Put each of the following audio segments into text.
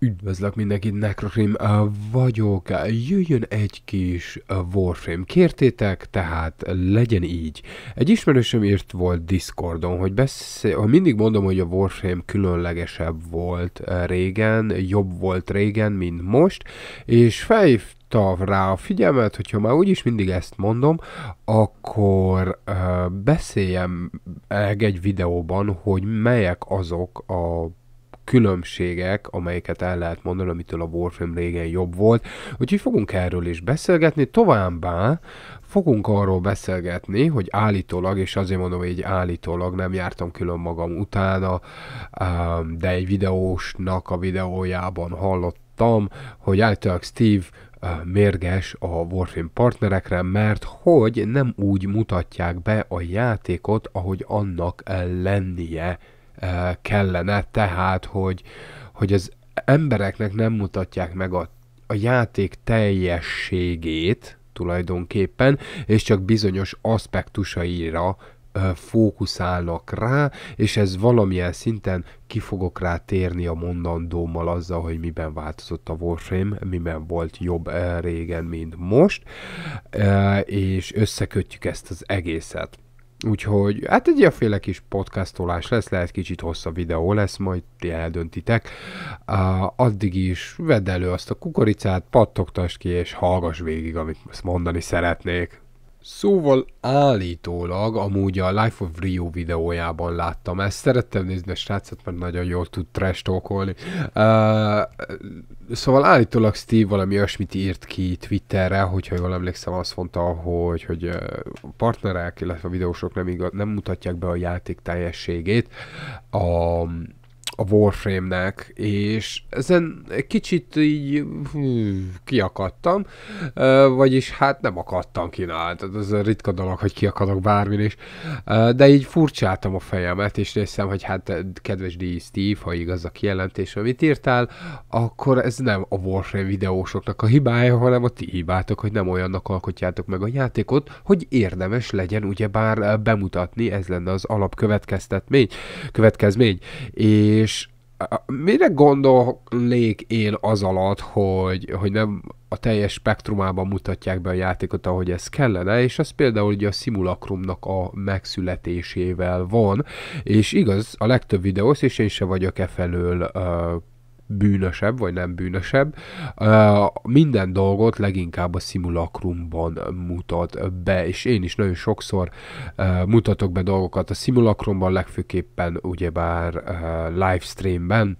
Üdvözlök mindenkit, Necrocrim vagyok, jöjjön egy kis Warframe. Kértétek, tehát legyen így. Egy ismerősöm írt volt Discordon, hogy beszél, mindig mondom, hogy a Warframe különlegesebb volt régen, jobb volt régen, mint most, és felhívt rá a figyelmet, hogyha már úgyis mindig ezt mondom, akkor beszéljem egy videóban, hogy melyek azok a különbségek, amelyeket el lehet mondani, amitől a Warframe régen jobb volt. Úgyhogy fogunk erről is beszélgetni, továbbá fogunk arról beszélgetni, hogy állítólag, és azért mondom, hogy egy állítólag nem jártam külön magam utána, de egy videósnak a videójában hallottam, hogy állítólag Steve mérges a Warframe partnerekre, mert hogy nem úgy mutatják be a játékot, ahogy annak lennie kellene, tehát, hogy, hogy az embereknek nem mutatják meg a, a játék teljességét tulajdonképpen, és csak bizonyos aspektusaira fókuszálnak rá, és ez valamilyen szinten ki fogok rá térni a mondandómmal azzal, hogy miben változott a Warframe, miben volt jobb régen, mint most, és összekötjük ezt az egészet. Úgyhogy hát egy ilyenféle kis podcastolás lesz, lehet kicsit hosszabb videó lesz, majd ti eldöntitek. Uh, addig is vedd elő azt a kukoricát, pattogtasd ki és hallgass végig, amit most mondani szeretnék. Szóval állítólag, amúgy a Life of Rio videójában láttam ezt, szerettem nézni a srácot, mert nagyon jól tud trash Uh, szóval állítólag Steve valami olyasmit írt ki Twitterre, hogyha jól emlékszem, azt mondta, hogy, hogy a partnerek, illetve a videósok nem, igaz, nem mutatják be a játék teljességét. A, a Warframe-nek, és ezen kicsit így hű, kiakadtam, vagyis hát nem akadtam ki, na, tehát ez ritka dolog, hogy kiakadok bármin is, de így furcsáltam a fejemet, és néztem, hogy hát kedves D. Steve, ha igaz a kijelentés, amit írtál, akkor ez nem a Warframe videósoknak a hibája, hanem a ti hibátok, hogy nem olyannak alkotjátok meg a játékot, hogy érdemes legyen ugyebár bemutatni, ez lenne az alapkövetkeztetmény, következmény, és és mire gondolnék én az alatt, hogy, hogy nem a teljes spektrumában mutatják be a játékot, ahogy ez kellene, és az például ugye a szimulakrumnak a megszületésével van, és igaz, a legtöbb videósz, és én se vagyok e felől uh, bűnösebb, vagy nem bűnösebb, minden dolgot leginkább a szimulakrumban mutat be, és én is nagyon sokszor mutatok be dolgokat a szimulakrumban, legfőképpen ugyebár livestreamben,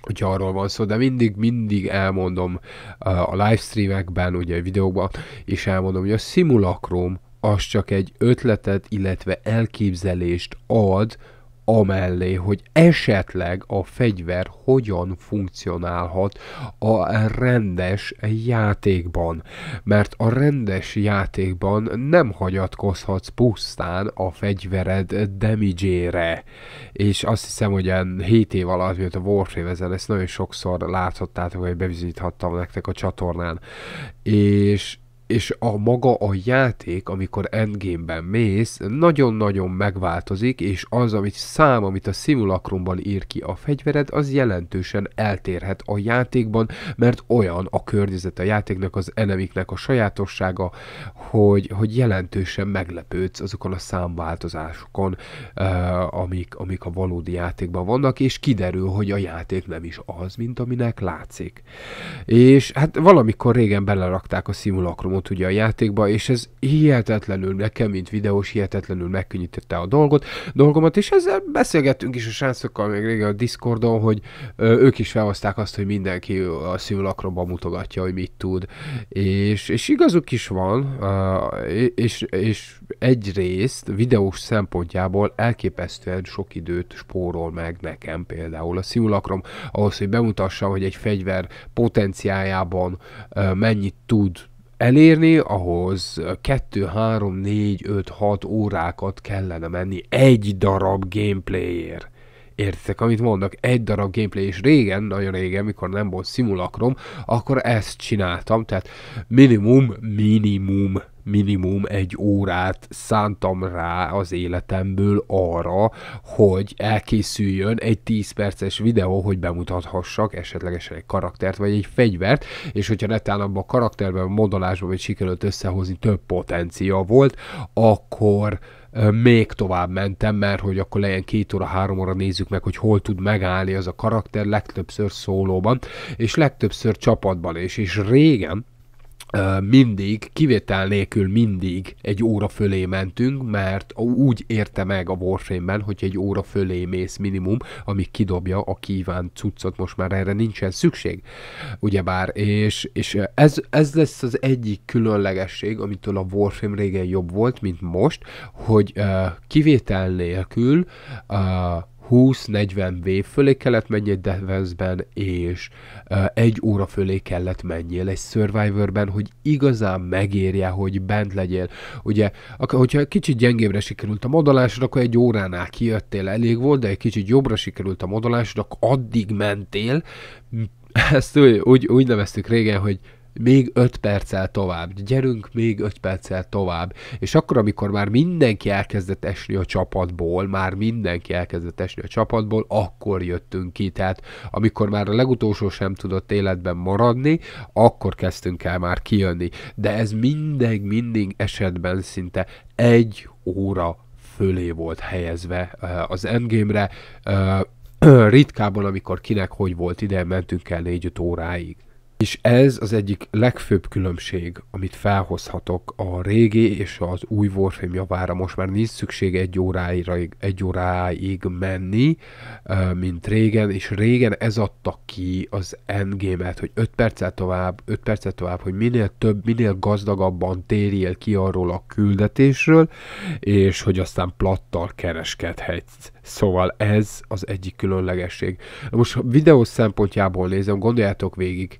hogyha arról van szó, de mindig, mindig elmondom a livestreamekben, ugye a videókban, és elmondom, hogy a szimulakrum az csak egy ötletet, illetve elképzelést ad amellé, hogy esetleg a fegyver hogyan funkcionálhat a rendes játékban. Mert a rendes játékban nem hagyatkozhatsz pusztán a fegyvered damage És azt hiszem, hogy ilyen 7 év alatt, a Warframe ezen, ezt nagyon sokszor láthattátok, vagy bevizíthattam nektek a csatornán. És és a maga a játék, amikor endgame-ben mész, nagyon-nagyon megváltozik, és az, amit szám, amit a szimulákrumban ír ki a fegyvered, az jelentősen eltérhet a játékban, mert olyan a környezet a játéknak, az enemiknek a sajátossága, hogy, hogy jelentősen meglepődsz azokon a számváltozásokon, amik, amik a valódi játékban vannak, és kiderül, hogy a játék nem is az, mint aminek látszik. És hát valamikor régen belerakták a szimulakrumot bejutott ugye a játékba, és ez hihetetlenül nekem, mint videós, hihetetlenül megkönnyítette a dolgot, dolgomat, és ezzel beszélgettünk is a sáncokkal még régen a Discordon, hogy ö, ők is felhozták azt, hogy mindenki a szimulakromban mutogatja, hogy mit tud, és, és igazuk is van, ö, és, és egyrészt videós szempontjából elképesztően sok időt spórol meg nekem például a szimulakrom, ahhoz, hogy bemutassam, hogy egy fegyver potenciájában ö, mennyit tud elérni, ahhoz 2, 3, 4, 5, 6 órákat kellene menni egy darab gameplayért. Értitek, amit mondok? Egy darab gameplay, és régen, nagyon régen, mikor nem volt szimulakrom, akkor ezt csináltam, tehát minimum, minimum minimum egy órát szántam rá az életemből arra, hogy elkészüljön egy 10 perces videó, hogy bemutathassak esetlegesen egy karaktert vagy egy fegyvert, és hogyha netán abban a karakterben, a modolásban vagy sikerült összehozni több potencia volt, akkor még tovább mentem, mert hogy akkor legyen két óra, három óra nézzük meg, hogy hol tud megállni az a karakter, legtöbbször szólóban, és legtöbbször csapatban is. És régen, mindig, kivétel nélkül mindig egy óra fölé mentünk, mert úgy érte meg a Warframe-ben, hogy egy óra fölé mész minimum, ami kidobja a kíván cuccot, most már erre nincsen szükség, ugyebár, és, és ez, ez lesz az egyik különlegesség, amitől a Warframe régen jobb volt, mint most, hogy uh, kivétel nélkül uh, 20-40 vév fölé kellett menjél Defense-ben, és uh, egy óra fölé kellett menjél egy Survivor-ben, hogy igazán megérje, hogy bent legyél. Ugye, ak- hogyha kicsit gyengébre sikerült a modolásod, akkor egy óránál kijöttél, elég volt, de egy kicsit jobbra sikerült a modolásod, akkor addig mentél, ezt úgy, úgy, úgy neveztük régen, hogy még 5 perccel tovább, gyerünk még 5 perccel tovább. És akkor, amikor már mindenki elkezdett esni a csapatból, már mindenki elkezdett esni a csapatból, akkor jöttünk ki. Tehát amikor már a legutolsó sem tudott életben maradni, akkor kezdtünk el már kijönni. De ez mindig, mindig esetben szinte egy óra fölé volt helyezve eh, az endgame-re. Eh, ritkában, amikor kinek hogy volt ide, mentünk el 4-5 óráig. És ez az egyik legfőbb különbség, amit felhozhatok a régi és az új Warframe javára. Most már nincs szükség egy óráig, egy óráig menni, mint régen, és régen ez adta ki az endgame-et, hogy 5 percet tovább, 5 percet tovább, hogy minél több, minél gazdagabban térjél ki arról a küldetésről, és hogy aztán plattal kereskedhetsz. Szóval ez az egyik különlegesség. Most videós szempontjából nézem, gondoljátok végig,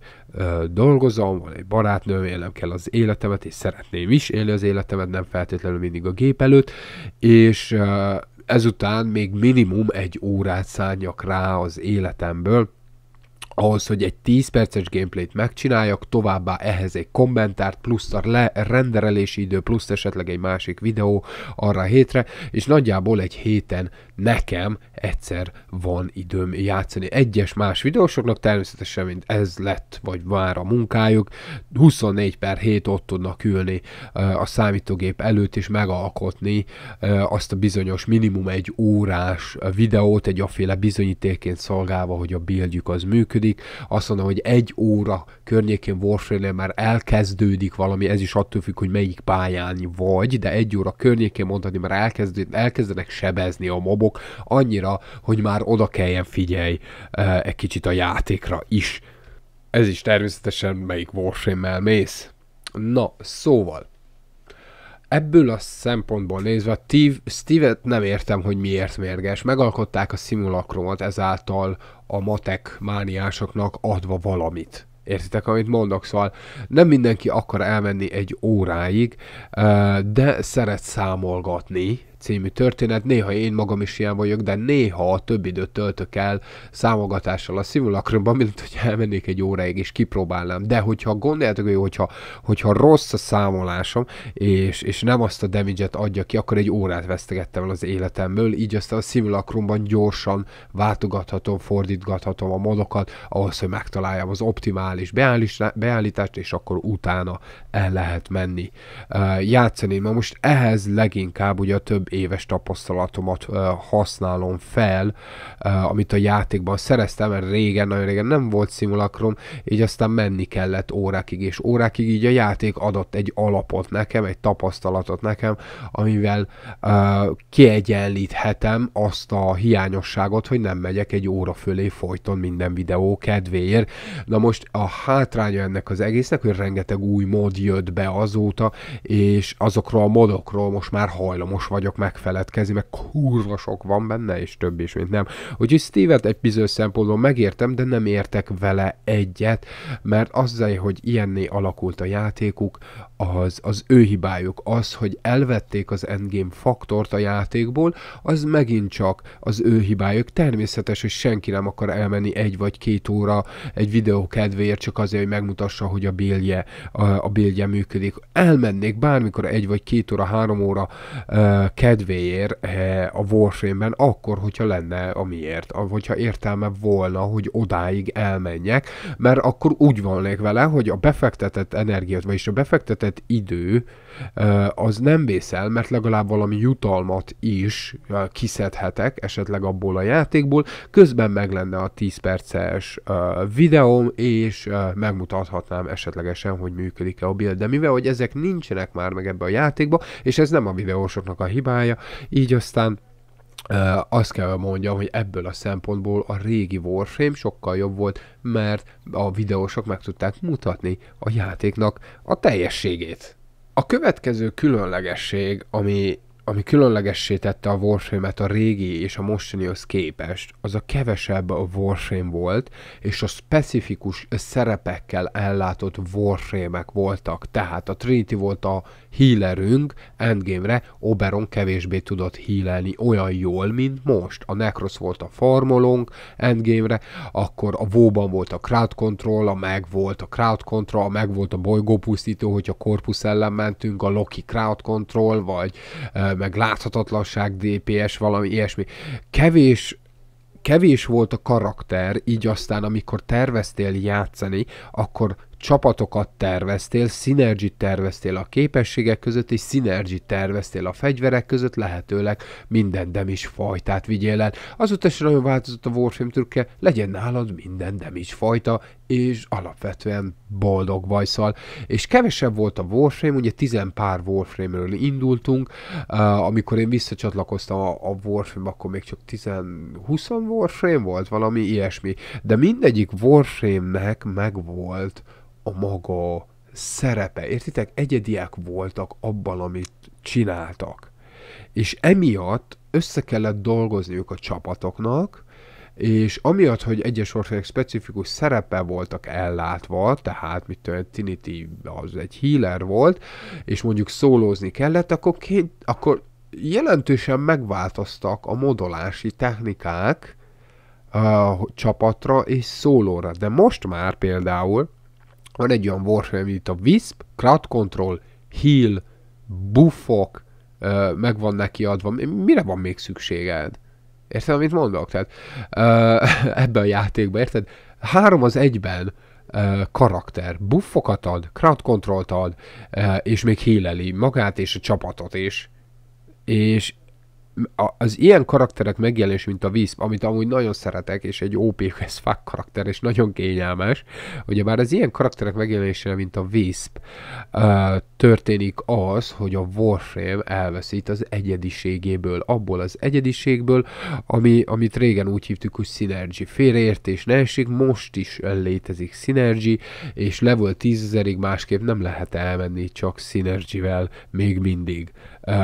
dolgozom, van egy barátnőm, élem kell az életemet, és szeretném is élni az életemet, nem feltétlenül mindig a gép előtt, és ezután még minimum egy órát szálljak rá az életemből, ahhoz, hogy egy 10 perces gameplayt megcsináljak, továbbá ehhez egy kommentárt, plusz a le- renderelési idő, plusz esetleg egy másik videó arra a hétre, és nagyjából egy héten nekem egyszer van időm játszani. Egyes más videósoknak természetesen, mint ez lett, vagy már a munkájuk, 24 per 7 ott tudnak ülni eh, a számítógép előtt, és megalkotni eh, azt a bizonyos minimum egy órás videót, egy aféle bizonyítéként szolgálva, hogy a bildjük az működik. Azt mondom, hogy egy óra környékén warframe már elkezdődik valami, ez is attól függ, hogy melyik pályán vagy, de egy óra környékén mondhatni, már elkezdődik, elkezdenek sebezni a mobok, játékok, annyira, hogy már oda kelljen figyelj eh, egy kicsit a játékra is. Ez is természetesen melyik warframe mész. Na, szóval, ebből a szempontból nézve Steve, et nem értem, hogy miért mérges. Megalkották a szimulakromat ezáltal a matek mániásoknak adva valamit. Értitek, amit mondok? Szóval nem mindenki akar elmenni egy óráig, eh, de szeret számolgatni, című történet. Néha én magam is ilyen vagyok, de néha több időt töltök el számogatással a szimulakrumban, mint hogy elmennék egy óráig és kipróbálnám. De hogyha gondoljátok, hogy hogyha, hogyha rossz a számolásom, és, és nem azt a damage adja ki, akkor egy órát vesztegettem el az életemből, így aztán a szimulakrumban gyorsan váltogathatom, fordítgathatom a modokat, ahhoz, hogy megtaláljam az optimális beállítást, és akkor utána el lehet menni uh, játszani. Ma most ehhez leginkább ugye a több éves tapasztalatomat használom fel, amit a játékban szereztem, mert régen, nagyon régen nem volt szimulakrom, így aztán menni kellett órákig, és órákig így a játék adott egy alapot nekem, egy tapasztalatot nekem, amivel kiegyenlíthetem azt a hiányosságot, hogy nem megyek egy óra fölé folyton minden videó kedvéért. Na most a hátránya ennek az egésznek, hogy rengeteg új mod jött be azóta, és azokról a modokról most már hajlamos vagyok megfeledkezni, meg kurva sok van benne, és több is, mint nem. Úgyhogy Steve-et egy bizonyos szempontból megértem, de nem értek vele egyet, mert azzal, hogy ilyenné alakult a játékuk, az, az ő hibájuk, az, hogy elvették az endgame faktort a játékból, az megint csak az ő hibájuk. Természetes, hogy senki nem akar elmenni egy vagy két óra egy videó kedvéért, csak azért, hogy megmutassa, hogy a bélje, a, a bélje működik. Elmennék bármikor egy vagy két óra, három óra uh, kedvéért uh, a Warframe-ben, akkor, hogyha lenne amiért, hogyha értelme volna, hogy odáig elmenjek, mert akkor úgy vannék vele, hogy a befektetett energiát, vagyis a befektetett eltöltött idő az nem vészel, mert legalább valami jutalmat is kiszedhetek esetleg abból a játékból, közben meg lenne a 10 perces videóm, és megmutathatnám esetlegesen, hogy működik-e a build. De mivel, hogy ezek nincsenek már meg ebbe a játékba, és ez nem a videósoknak a hibája, így aztán azt kell mondjam, hogy ebből a szempontból a régi Warframe sokkal jobb volt, mert a videósok meg tudták mutatni a játéknak a teljességét. A következő különlegesség, ami ami különlegessé tette a warframe a régi és a mostanihoz képest, az a kevesebb a Warframe volt, és a specifikus szerepekkel ellátott warframe voltak. Tehát a Trinity volt a healerünk endgame-re, Oberon kevésbé tudott healelni olyan jól, mint most. A Necros volt a farmolónk endgame-re, akkor a Vóban volt a crowd control, a meg volt a crowd control, a meg volt a bolygópusztító, hogyha korpusz ellen mentünk, a Loki crowd control, vagy e, meg láthatatlanság DPS, valami ilyesmi. Kevés kevés volt a karakter, így aztán amikor terveztél játszani, akkor csapatokat terveztél, szinergit terveztél a képességek között, és szinergit terveztél a fegyverek között, lehetőleg minden demis fajtát vigyél el. Azóta is nagyon változott a Warframe trükke, legyen nálad minden demis fajta, és alapvetően boldog bajszal, És kevesebb volt a Warframe, ugye tizen pár Warframe-ről indultunk, uh, amikor én visszacsatlakoztam a, a Warframe, akkor még csak 10-20 Warframe volt, valami ilyesmi. De mindegyik Warframe-nek megvolt a maga szerepe. Értitek? Egyediek voltak abban, amit csináltak. És emiatt össze kellett dolgozniuk a csapatoknak, és amiatt, hogy egyes országok specifikus szerepe voltak ellátva, tehát mit tudom, Trinity az egy healer volt, és mondjuk szólózni kellett, akkor, két, akkor jelentősen megváltoztak a modolási technikák a csapatra és szólóra. De most már például van egy olyan Warframe, mint a Wisp, Crowd Control, Heal, buffok, meg van neki adva. Mire van még szükséged? Érted, amit mondok? Tehát uh, ebbe a játékba, érted? Három az egyben uh, karakter. Buffokat ad, crowd control ad, uh, és még híleli magát és a csapatot is. És az ilyen karakterek megjelenés, mint a Wisp, amit amúgy nagyon szeretek, és egy OP fuck karakter, és nagyon kényelmes, ugye már az ilyen karakterek megjelenése, mint a Wisp, történik az, hogy a Warframe elveszít az egyediségéből, abból az egyediségből, ami, amit régen úgy hívtuk, hogy Synergy. Félreértés ne esik, most is létezik Synergy, és level 10.000-ig másképp nem lehet elmenni csak Synergy-vel még mindig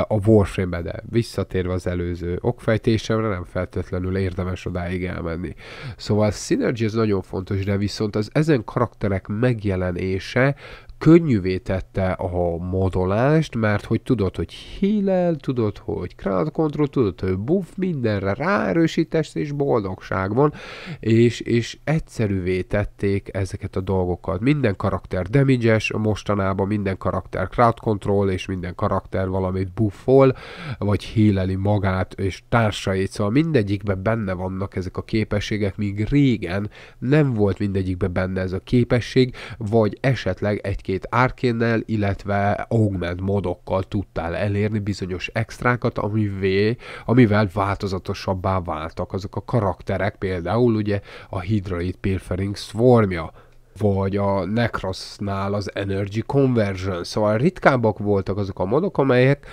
a warframe de visszatérve az előző okfejtésemre, nem feltétlenül érdemes odáig elmenni. Szóval a synergy ez nagyon fontos, de viszont az ezen karakterek megjelenése könnyűvé tette a modolást, mert hogy tudod, hogy Hílel, tudod, hogy crowd control, tudod, hogy buff, mindenre ráerősítesz, és boldogság van, és, és egyszerűvé tették ezeket a dolgokat. Minden karakter damage mostanában, minden karakter crowd control, és minden karakter valamit buffol, vagy híleli magát, és társait, szóval mindegyikben benne vannak ezek a képességek, míg régen nem volt mindegyikben benne ez a képesség, vagy esetleg egy egy-két árkénnel, illetve augment modokkal tudtál elérni bizonyos extrákat, amivé, amivel változatosabbá váltak azok a karakterek, például ugye a Hydroid Pilfering Swarmja, vagy a Necrosnál az Energy Conversion, szóval ritkábbak voltak azok a modok, amelyek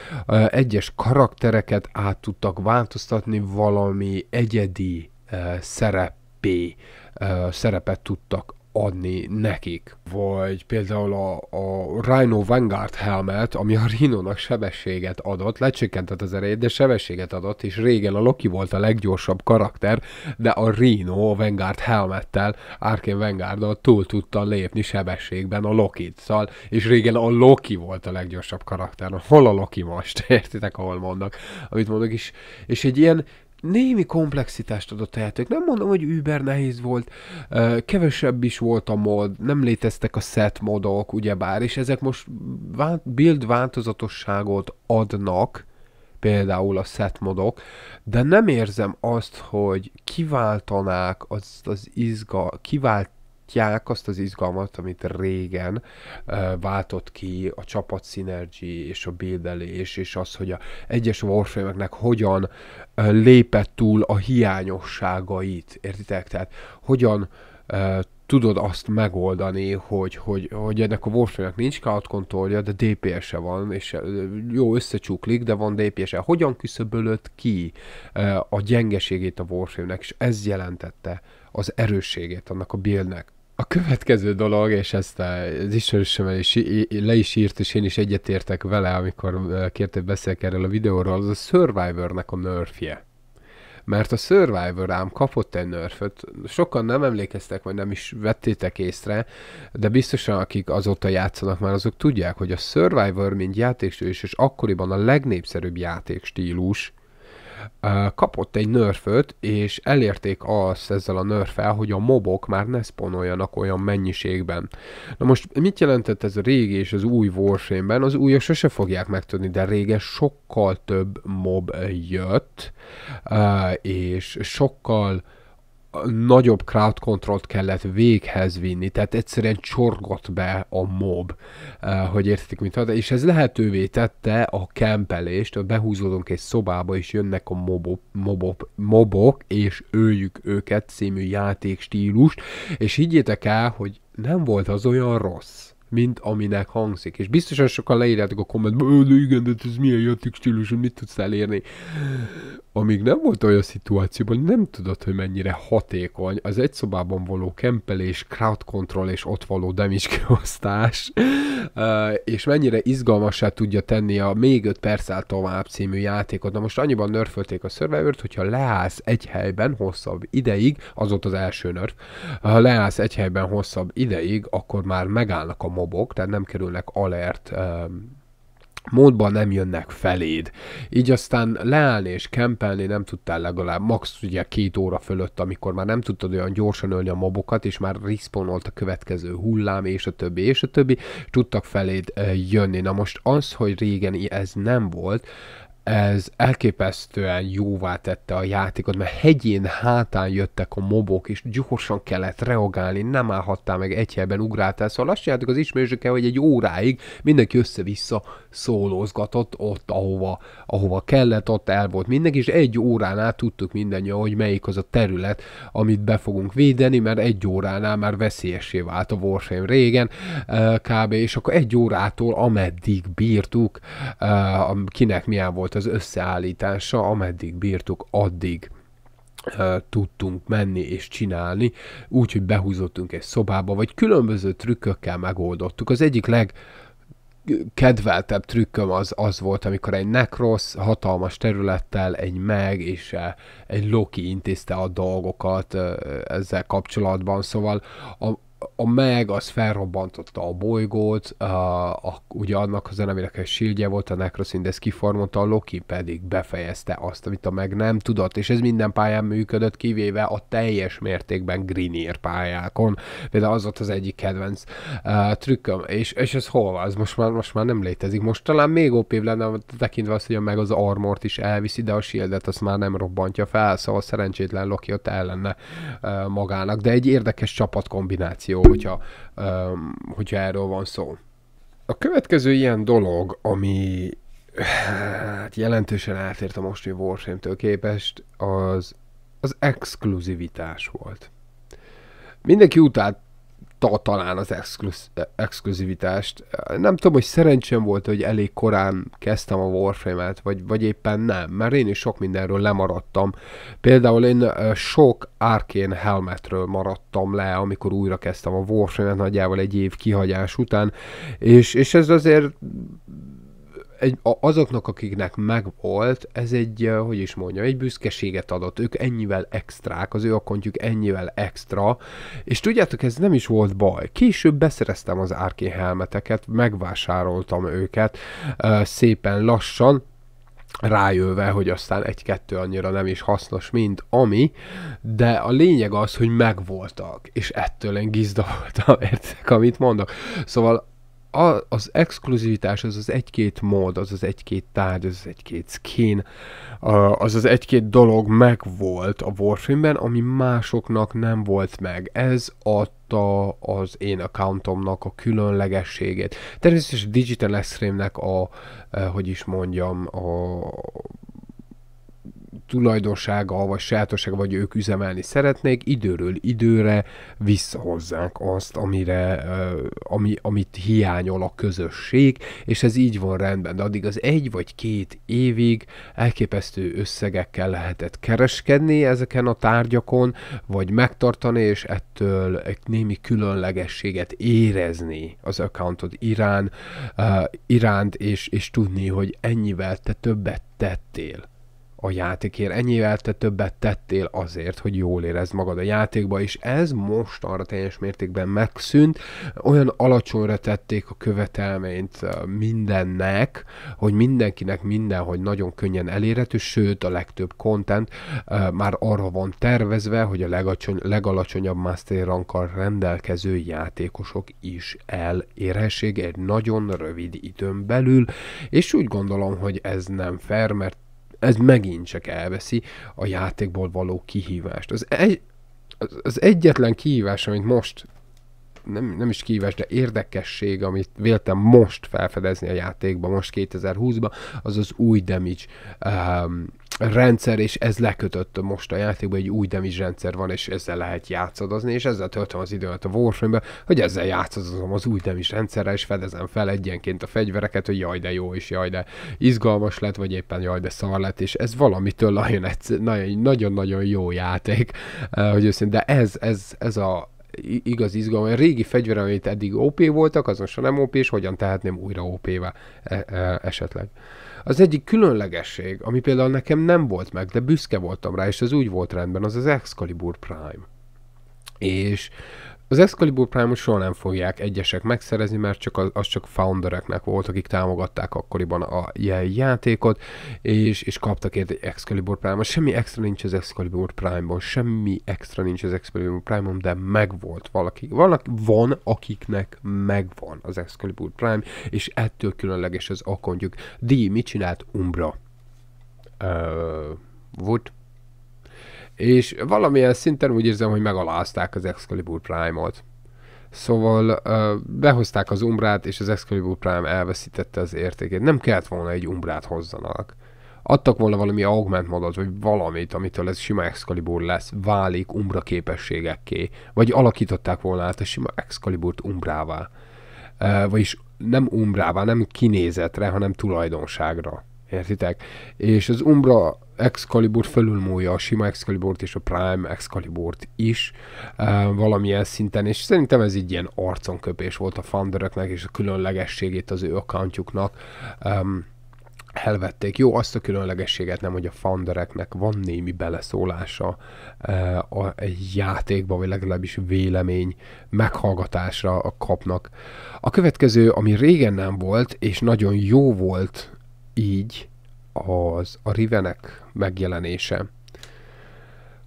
egyes karaktereket át tudtak változtatni valami egyedi szerepé, szerepet tudtak adni nekik. Vagy például a, a Rhino Vanguard helmet, ami a Rhino-nak sebességet adott, lecsökkentett az erejét, de sebességet adott, és régen a Loki volt a leggyorsabb karakter, de a Rhino a Vanguard helmettel, Arkane vanguard túl tudta lépni sebességben a Loki szal, és régen a Loki volt a leggyorsabb karakter. Hol a Loki most? Értitek, ahol mondnak, amit mondok is. És egy ilyen némi komplexitást adott a játék. Nem mondom, hogy über nehéz volt, kevesebb is volt a mod, nem léteztek a set modok, ugyebár, és ezek most build változatosságot adnak, például a set modok, de nem érzem azt, hogy kiváltanák az, az izga, kivált váltják azt az izgalmat, amit régen uh, váltott ki a csapat szinergi és a bildelés, és az, hogy a egyes warframe hogyan uh, lépett túl a hiányosságait, értitek? Tehát hogyan uh, tudod azt megoldani, hogy, hogy, hogy ennek a warframe nincs cloud kontrollja, de DPS-e van, és jó összecsuklik, de van DPS-e. Hogyan küszöbölött ki a gyengeségét a warframe és ez jelentette az erősségét annak a bélnek. A következő dolog, és ezt az ismerősömmel is le is írt, és én is egyetértek vele, amikor kérte, hogy beszéljek erről a videóról, az a Survivornek a nörfje. Mert a Survivor ám kapott egy nörföt, sokan nem emlékeztek, vagy nem is vettétek észre, de biztosan akik azóta játszanak már, azok tudják, hogy a Survivor, mint játékstílus, és akkoriban a legnépszerűbb játékstílus, kapott egy nörföt, és elérték azt ezzel a nörfel, hogy a mobok már ne szponoljanak olyan mennyiségben. Na most mit jelentett ez a régi és az új warframe Az újak sose fogják megtudni, de régen sokkal több mob jött, és sokkal nagyobb crowd control kellett véghez vinni, tehát egyszerűen csorgott be a mob, eh, hogy értetik, mint de és ez lehetővé tette a kempelést, hogy behúzódunk egy szobába, és jönnek a mobok, mobok, mobok és öljük őket című stílust, és higgyétek el, hogy nem volt az olyan rossz mint aminek hangzik. És biztosan sokan leírjátok a kommentben, de igen, de ez milyen játékstílus, mit tudsz elérni. Amíg nem volt olyan szituációban, nem tudod, hogy mennyire hatékony az egy szobában való kempelés, crowd control és ott való damage kiosztás, és mennyire izgalmassá tudja tenni a még 5 perccel tovább című játékot. Na most annyiban nörfölték a survivor hogyha leállsz egy helyben hosszabb ideig, az ott az első nörf, ha leállsz egy helyben hosszabb ideig, akkor már megállnak a mob mobok, tehát nem kerülnek alert módban nem jönnek feléd. Így aztán leállni és kempelni nem tudtál legalább max ugye két óra fölött, amikor már nem tudtad olyan gyorsan ölni a mobokat, és már respawnolt a következő hullám, és a többi, és a többi, tudtak feléd jönni. Na most az, hogy régen ez nem volt, ez elképesztően jóvá tette a játékot, mert hegyén hátán jöttek a mobok, és gyorsan kellett reagálni, nem állhattál meg egy helyben, ugráltál, szóval azt csináltuk az ismerősökkel, hogy egy óráig mindenki össze-vissza szólózgatott ott, ahova, ahova kellett, ott el volt mindenki, és egy óránál tudtuk mindannyian, hogy melyik az a terület, amit be fogunk védeni, mert egy óránál már veszélyesé vált a Warframe régen eh, kb. és akkor egy órától ameddig bírtuk, eh, kinek milyen volt volt az összeállítása, ameddig bírtuk, addig tudtunk menni és csinálni, úgy, hogy behúzottunk egy szobába, vagy különböző trükkökkel megoldottuk. Az egyik leg kedveltebb trükköm az, az volt, amikor egy Necros hatalmas területtel egy meg és e, egy Loki intézte a dolgokat ezzel kapcsolatban, szóval a, a meg az felrobbantotta a bolygót, a, a, ugye annak a zenemének egy shieldje volt, a Necrosin, de ezt kiformolta, a Loki pedig befejezte azt, amit a meg nem tudott, és ez minden pályán működött, kivéve a teljes mértékben Greenir pályákon. Például az ott az egyik kedvenc a, trükköm, és, és ez hol van? Ez most már, most már nem létezik. Most talán még op lenne, tekintve azt, hogy a meg az armort is elviszi, de a shieldet azt már nem robbantja fel, szóval szerencsétlen Loki ott ellenne magának, de egy érdekes csapat kombináció jó, hogyha, um, hogyha erről van szó. A következő ilyen dolog, ami hát jelentősen átért a mostani Warframe-től képest, az, az exkluzivitás volt. Mindenki utált hozta talán az exkluz, exkluzivitást. Nem tudom, hogy szerencsém volt, hogy elég korán kezdtem a Warframe-et, vagy, vagy éppen nem, mert én is sok mindenről lemaradtam. Például én sok Arkane Helmetről maradtam le, amikor újra kezdtem a Warframe-et, nagyjából egy év kihagyás után, és, és ez azért egy, azoknak, akiknek megvolt, ez egy, hogy is mondjam, egy büszkeséget adott. Ők ennyivel extrák, az ő akontjuk ennyivel extra. És tudjátok, ez nem is volt baj. Később beszereztem az Arkane helmeteket, megvásároltam őket szépen lassan, rájövve hogy aztán egy-kettő annyira nem is hasznos, mint ami, de a lényeg az, hogy megvoltak, és ettől én gizda voltam, értek, amit mondok. Szóval a, az exkluzivitás, az az egy-két mód, az az egy-két tárgy, az az egy-két skin, az az egy-két dolog megvolt a Warframe-ben, ami másoknak nem volt meg. Ez adta az én accountomnak a különlegességét. Természetesen a Digital Extreme-nek a, eh, hogy is mondjam, a tulajdonsága, vagy sajátossága, vagy ők üzemelni szeretnék, időről időre visszahozzák azt, amire, ami, amit hiányol a közösség, és ez így van rendben. De addig az egy vagy két évig elképesztő összegekkel lehetett kereskedni ezeken a tárgyakon, vagy megtartani, és ettől egy némi különlegességet érezni az accountod Irán, iránt, és, és tudni, hogy ennyivel te többet tettél a játékért. Ennyivel te többet tettél azért, hogy jól érezd magad a játékba, és ez arra teljes mértékben megszűnt. Olyan alacsonyra tették a követelményt mindennek, hogy mindenkinek minden, hogy nagyon könnyen elérhető, sőt a legtöbb content már arra van tervezve, hogy a legalacsonyabb master rankkal rendelkező játékosok is elérhessék egy nagyon rövid időn belül, és úgy gondolom, hogy ez nem fair, mert ez megint csak elveszi a játékból való kihívást. Az, egy, az egyetlen kihívás, amit most nem, nem is kívás, de érdekesség, amit véltem most felfedezni a játékban, most 2020-ban, az az új damage um, rendszer, és ez lekötött most a játékban, egy új damage rendszer van, és ezzel lehet játszadozni, és ezzel töltöm az időt a warframe hogy ezzel játszadozom az új damage rendszerrel, és fedezem fel egyenként a fegyvereket, hogy jaj de jó, és jaj de izgalmas lett, vagy éppen jaj de szar lett, és ez valamitől nagyon-nagyon jó játék, uh, hogy őszintén, de ez, ez, ez a, igaz izgalom. A régi fegyver, amit eddig OP voltak, azon se nem OP, és hogyan tehetném újra OP-vá e- e- esetleg. Az egyik különlegesség, ami például nekem nem volt meg, de büszke voltam rá, és ez úgy volt rendben, az az Excalibur Prime. És az Excalibur Prime-ot soha nem fogják egyesek megszerezni, mert csak az, az csak foundereknek volt, akik támogatták akkoriban a játékot, és, és kaptak egy Excalibur prime -ot. Semmi extra nincs az Excalibur Prime-ban, semmi extra nincs az Excalibur Prime-on, de megvolt valaki. Valaki van, akiknek megvan az Excalibur Prime, és ettől különleges az akondjuk. Di, mit csinált Umbra? Uh, Wood? és valamilyen szinten úgy érzem, hogy megalázták az Excalibur Prime-ot. Szóval uh, behozták az umbrát, és az Excalibur Prime elveszítette az értékét. Nem kellett volna egy umbrát hozzanak. Adtak volna valami augment modot, vagy valamit, amitől ez sima Excalibur lesz, válik umbra képességekké. Vagy alakították volna át a sima Excaliburt umbrává. Uh, vagyis nem umbrává, nem kinézetre, hanem tulajdonságra. Értitek? És az Umbra Excalibur fölülmúlja a sima Excalibur-t és a Prime Excalibur-t is e, valamilyen szinten, és szerintem ez így ilyen arconköpés volt a founderöknek és a különlegességét az ő accountjuknak. e, elvették. Jó, azt a különlegességet nem, hogy a foundereknek van némi beleszólása e, a, játékba, vagy legalábbis vélemény meghallgatásra kapnak. A következő, ami régen nem volt, és nagyon jó volt így az, a Rivenek megjelenése.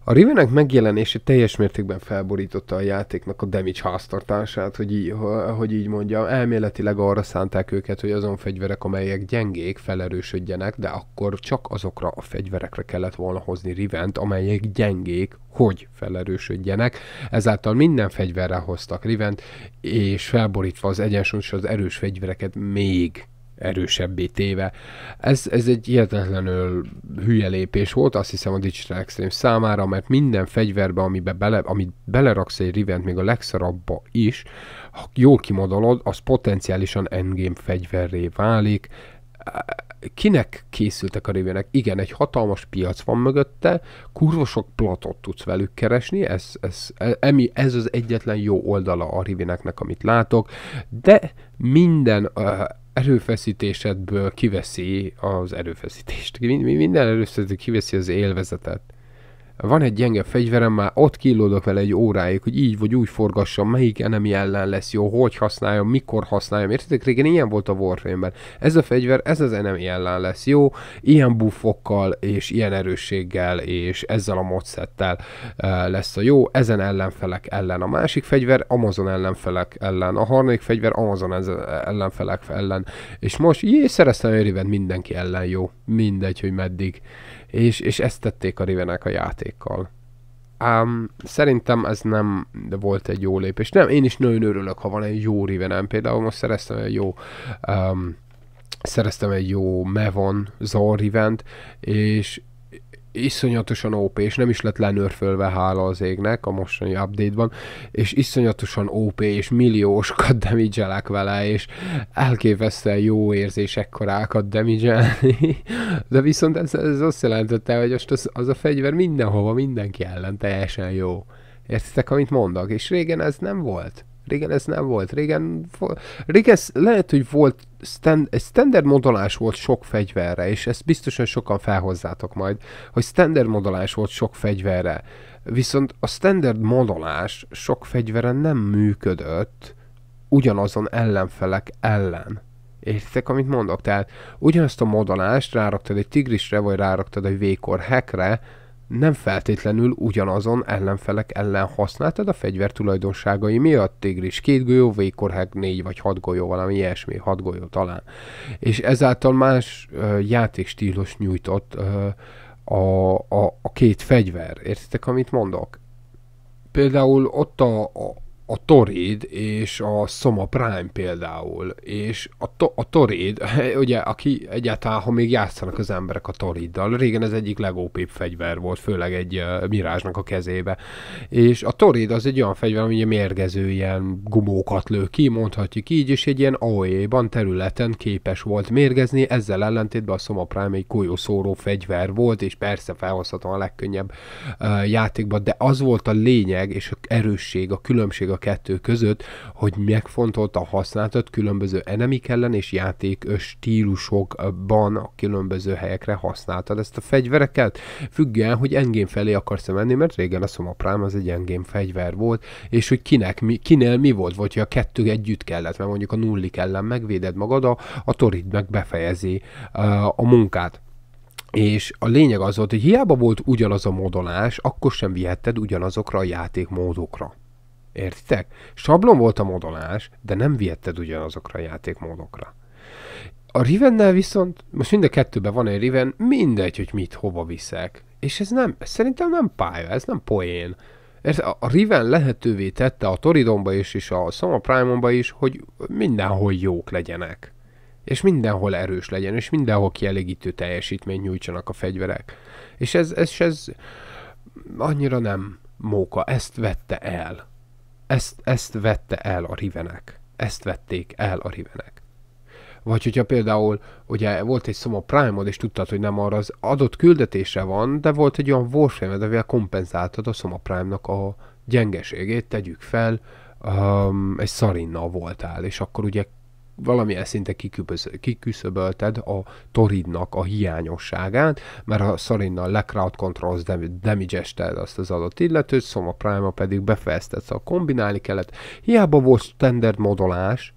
A Rivenek megjelenése teljes mértékben felborította a játéknak a damage háztartását, hogy így, hogy így mondjam. Elméletileg arra szánták őket, hogy azon fegyverek, amelyek gyengék, felerősödjenek, de akkor csak azokra a fegyverekre kellett volna hozni Rivent, amelyek gyengék, hogy felerősödjenek. Ezáltal minden fegyverre hoztak Rivent, és felborítva az egyensúlyos az erős fegyvereket még erősebbé téve. Ez, ez egy hihetetlenül hülye lépés volt, azt hiszem a Digital Extreme számára, mert minden fegyverbe, amibe bele, amit beleraksz egy rivent, még a legszarabba is, ha jól kimodolod, az potenciálisan endgame fegyverré válik, kinek készültek a révének? Igen, egy hatalmas piac van mögötte, kurva sok platot tudsz velük keresni, ez, ez, emi, ez az egyetlen jó oldala a rivéneknek, amit látok, de minden erőfeszítésedből kiveszi az erőfeszítést. Minden erőfeszítést kiveszi az élvezetet van egy gyenge fegyverem, már ott killódok vele egy óráig, hogy így vagy úgy forgassam, melyik enemi ellen lesz jó, hogy használjam, mikor használjam. Értitek, régen ilyen volt a Warframe-ben. Ez a fegyver, ez az enemi ellen lesz jó, ilyen buffokkal és ilyen erősséggel és ezzel a modszettel e, eh, lesz a jó, ezen ellenfelek ellen. A másik fegyver Amazon ellenfelek ellen, a harmadik fegyver Amazon eh, ellenfelek ellen. És most jé, szereztem egy mindenki ellen jó, mindegy, hogy meddig. És, és ezt tették a Rivenek a játék játékkal. Ám szerintem ez nem volt egy jó lépés. Nem, én is nagyon örülök, ha van egy jó rivenem. Például most szereztem egy jó um, szereztem egy jó Mevon Zorrivent, és iszonyatosan OP, és nem is lett lenőrfölve hála az égnek a mostani update-ban, és iszonyatosan OP, és millióskat damage vele, és elképesztően jó érzés ekkorákat damage de viszont ez, ez azt jelentette, hogy most az, az a fegyver mindenhova, mindenki ellen teljesen jó. Értitek, amit mondok? És régen ez nem volt. Régen ez nem volt. Régen, régen ez lehet, hogy volt stand, egy standard modolás volt sok fegyverre, és ezt biztosan sokan felhozzátok majd, hogy standard modolás volt sok fegyverre. Viszont a standard modolás sok fegyveren nem működött ugyanazon ellenfelek ellen. Értitek, amit mondok? Tehát ugyanazt a modolást ráraktad egy tigrisre, vagy ráraktad egy vékor hekre, nem feltétlenül ugyanazon ellenfelek ellen használtad a fegyver tulajdonságai miatt, tigris két golyó, vékorheg négy vagy hat golyó, valami ilyesmi, hat golyó talán. És ezáltal más uh, játékstílus nyújtott uh, a, a, a két fegyver, értitek, amit mondok? Például ott a, a a Torid és a Soma Prime például, és a, to- a Torid, ugye, aki egyáltalán, ha még játszanak az emberek a Toriddal, régen ez egyik legópibb fegyver volt, főleg egy uh, mirázsnak a kezébe, és a Torid az egy olyan fegyver, ami mérgező ilyen gumókat lő ki, mondhatjuk így, és egy ilyen AOE-ban területen képes volt mérgezni, ezzel ellentétben a Soma Prime egy golyószóró fegyver volt, és persze felhozhatóan a legkönnyebb uh, játékban, de az volt a lényeg és a erősség, a különbség a kettő között, hogy megfontolta használatot különböző enemik ellen és játék stílusokban a különböző helyekre használtad ezt a fegyvereket, függően, hogy engém felé akarsz menni, mert régen a Soma Prime az egy engém fegyver volt, és hogy kinek, mi, kinél mi volt, vagy hogy a kettő együtt kellett, mert mondjuk a nullik ellen megvéded magad, a, a torid meg befejezi a, a munkát. És a lényeg az volt, hogy hiába volt ugyanaz a modolás, akkor sem vihetted ugyanazokra a játékmódokra. Értitek? Sablon volt a modolás, de nem vietted ugyanazokra a játékmódokra. A Rivennel viszont, most mind a kettőben van egy Riven, mindegy, hogy mit hova viszek. És ez nem, ez szerintem nem pálya, ez nem poén. Ez a Riven lehetővé tette a Toridonba is, és a Soma Prime-onba is, hogy mindenhol jók legyenek. És mindenhol erős legyen, és mindenhol kielégítő teljesítmény nyújtsanak a fegyverek. És ez, ez, ez, ez annyira nem móka, ezt vette el. Ezt, ezt vette el a Rivenek. Ezt vették el a Rivenek. Vagy hogyha például, ugye volt egy szoma prime és tudtad, hogy nem arra az adott küldetése van, de volt egy olyan warframe amivel kompenzáltad a szoma prime-nak a gyengeségét, tegyük fel, um, egy szarinnal voltál, és akkor ugye valamilyen szinte kiküszöbölted a toridnak a hiányosságát, mert a szarinnal le crowd controls damage azt az adott illetőt, Soma Prime-a pedig befejezted, szóval kombinálni kellett. Hiába volt standard modolás,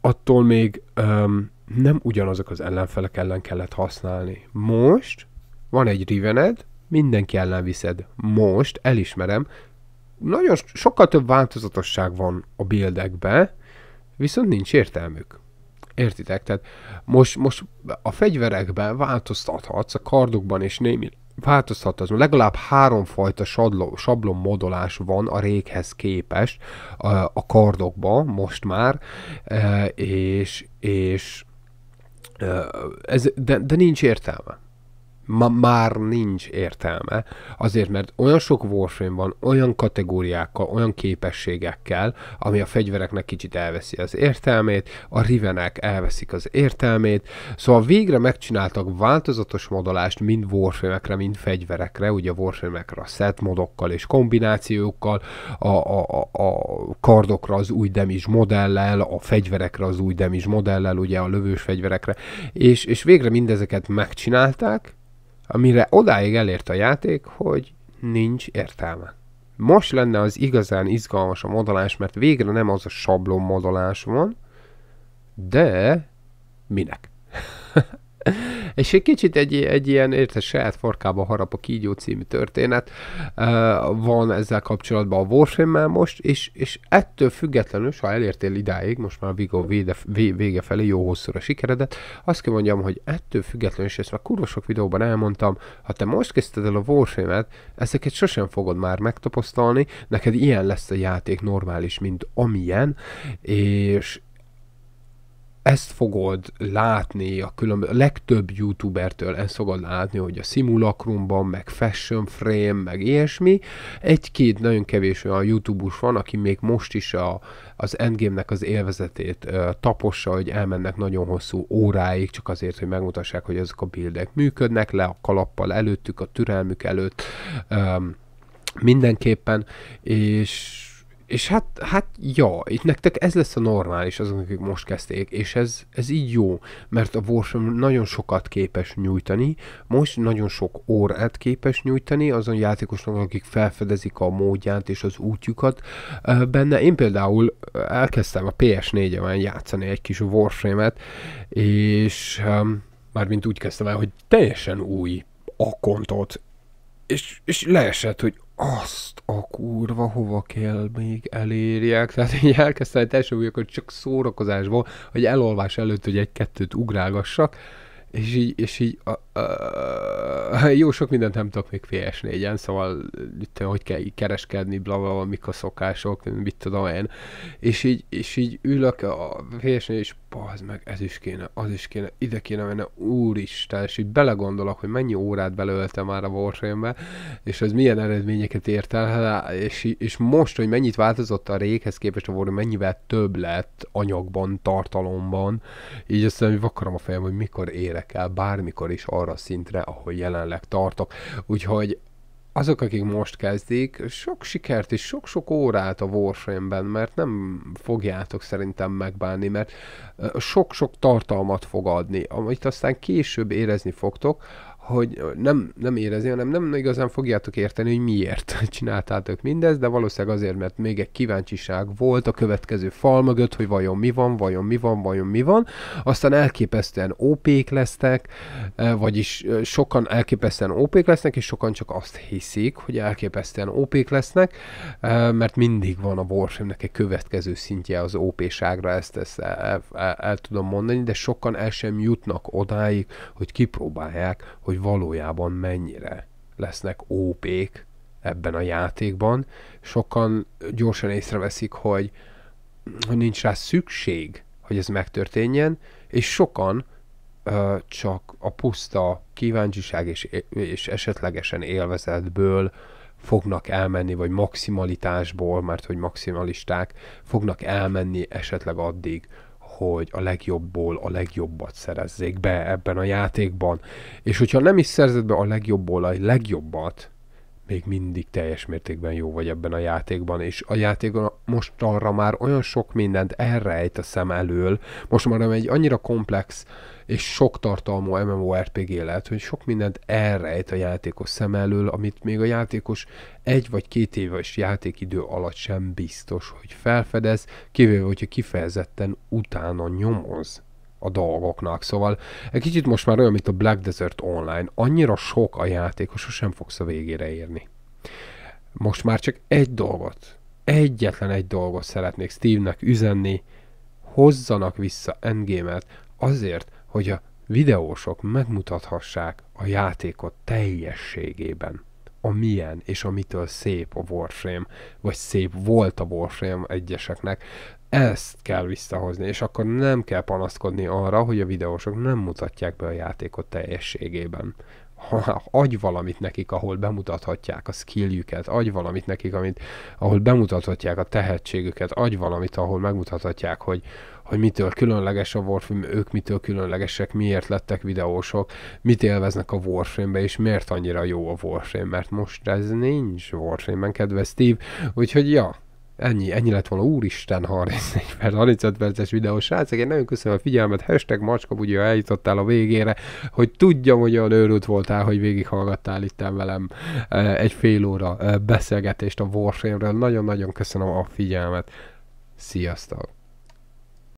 attól még um, nem ugyanazok az ellenfelek ellen kellett használni. Most van egy rivened, mindenki ellen viszed. Most, elismerem, nagyon sokkal több változatosság van a bildekben, viszont nincs értelmük. Értitek? Tehát most, most a fegyverekben változtathatsz, a kardokban és némi változtathatsz. Legalább háromfajta sablon, modolás van a réghez képest a kardokban most már, eh, és, és eh, ez, de, de nincs értelme ma már nincs értelme. Azért, mert olyan sok Warframe van, olyan kategóriákkal, olyan képességekkel, ami a fegyvereknek kicsit elveszi az értelmét, a rivenek elveszik az értelmét, szóval végre megcsináltak változatos modolást mind Warframe-ekre, mind fegyverekre, ugye Warframe-ekre a set modokkal és kombinációkkal, a, a, a, a kardokra az új demis modellel, a fegyverekre az új demis modellel, ugye a lövős fegyverekre, és, és végre mindezeket megcsinálták, amire odáig elért a játék, hogy nincs értelme. Most lenne az igazán izgalmas a modolás, mert végre nem az a sablon modolás van, de minek? És egy kicsit egy, egy ilyen, érted, saját farkába harap a kígyó című történet uh, van ezzel kapcsolatban a warframe most, és, és ettől függetlenül, ha elértél idáig, most már a Vigo véde, vége felé jó hosszúra sikeredett. azt kell mondjam, hogy ettől függetlenül, és ezt már kurva sok videóban elmondtam, ha te most kezdted el a warframe ezeket sosem fogod már megtapasztalni, neked ilyen lesz a játék normális, mint amilyen, és ezt fogod látni a külön, a legtöbb youtubertől ezt fogod látni, hogy a Simulakrumban, meg Fashion Frame, meg ilyesmi. Egy-két nagyon kevés olyan youtubus van, aki még most is a, az endgame-nek az élvezetét uh, tapossa, hogy elmennek nagyon hosszú óráig, csak azért, hogy megmutassák, hogy ezek a bildek működnek le a kalappal előttük, a türelmük előtt, um, mindenképpen, és és hát, hát ja, itt nektek ez lesz a normális azok, akik most kezdték, és ez, ez így jó, mert a Warframe nagyon sokat képes nyújtani, most nagyon sok órát képes nyújtani azon játékosnak, akik felfedezik a módját és az útjukat benne. Én például elkezdtem a PS4-en játszani egy kis Warframe-et, és um, mármint úgy kezdtem el, hogy teljesen új akkontot és, és leesett, hogy azt a kurva hova kell még elérjek. Tehát én elkezdtem teljesen hogy csak szórakozásból, hogy elolvás előtt, hogy egy-kettőt ugrálgassak és így, és így a, a, jó sok mindent nem tudok még ps 4 szóval itt, hogy kell így kereskedni, bla, bla, bla, mik a szokások, mit tudom én. És így, és így ülök a PS4, és az meg ez is kéne, az is kéne, ide kéne menni, úristen, és így belegondolok, hogy mennyi órát belöltem már a Warframe-be, és az milyen eredményeket ért el, hát, és, és most, hogy mennyit változott a réghez képest a Warframe, mennyivel több lett anyagban, tartalomban, így aztán hogy vakarom a fejem, hogy mikor érek érek el bármikor is arra szintre, ahol jelenleg tartok. Úgyhogy azok, akik most kezdik, sok sikert és sok-sok órát a Warframe-ben, mert nem fogjátok szerintem megbánni, mert sok-sok tartalmat fog adni, amit aztán később érezni fogtok, hogy nem, nem érezni, hanem nem igazán fogjátok érteni, hogy miért csináltátok mindezt, de valószínűleg azért, mert még egy kíváncsiság volt a következő fal mögött, hogy vajon mi van, vajon mi van, vajon mi van. Aztán elképesztően OP-k lesznek, eh, vagyis eh, sokan elképesztően OP-k lesznek, és sokan csak azt hiszik, hogy elképesztően OP-k lesznek, eh, mert mindig van a Warframe-nek egy következő szintje az OP-ságra, ezt, ezt el, el, el, el tudom mondani, de sokan el sem jutnak odáig, hogy kipróbálják, hogy hogy valójában mennyire lesznek ópék ebben a játékban. Sokan gyorsan észreveszik, hogy, hogy nincs rá szükség, hogy ez megtörténjen, és sokan ö, csak a puszta kíváncsiság és, és esetlegesen élvezetből fognak elmenni, vagy maximalitásból, mert hogy maximalisták, fognak elmenni esetleg addig, hogy a legjobbból a legjobbat szerezzék be ebben a játékban. És hogyha nem is szerzed be a legjobbból a legjobbat, még mindig teljes mértékben jó vagy ebben a játékban, és a játék mostanra már olyan sok mindent elrejt a szem elől, most már egy annyira komplex uh, és sok tartalmú MMORPG lehet, hogy sok mindent elrejt a játékos szem elől, amit még a játékos egy vagy két éves játékidő alatt sem biztos, hogy felfedez, kivéve, hogyha kifejezetten utána nyomoz a dolgoknak. Szóval egy kicsit most már olyan, mint a Black Desert Online. Annyira sok a játékos, sosem fogsz a végére érni. Most már csak egy dolgot, egyetlen egy dolgot szeretnék Steve-nek üzenni, hozzanak vissza Endgame-et, azért, hogy a videósok megmutathassák a játékot teljességében a milyen és amitől szép a Warframe, vagy szép volt a Warframe egyeseknek, ezt kell visszahozni, és akkor nem kell panaszkodni arra, hogy a videósok nem mutatják be a játékot teljességében. Ha, adj valamit nekik, ahol bemutathatják a skilljüket, adj valamit nekik, amit, ahol bemutathatják a tehetségüket, adj valamit, ahol megmutathatják, hogy, hogy mitől különleges a Warframe, ők mitől különlegesek, miért lettek videósok, mit élveznek a Warframe-be, és miért annyira jó a Warframe, mert most ez nincs Warframe-ben, kedves Steve, úgyhogy ja, ennyi, ennyi lett volna, úristen, 34 perc, 35 perces videó. Srácok, én nagyon köszönöm a figyelmet, hashtag macska, ugye eljutottál a végére, hogy tudjam, hogy olyan őrült voltál, hogy végighallgattál itt velem e, egy fél óra e, beszélgetést a Warframe-ről. Nagyon-nagyon köszönöm a figyelmet. Sziasztok!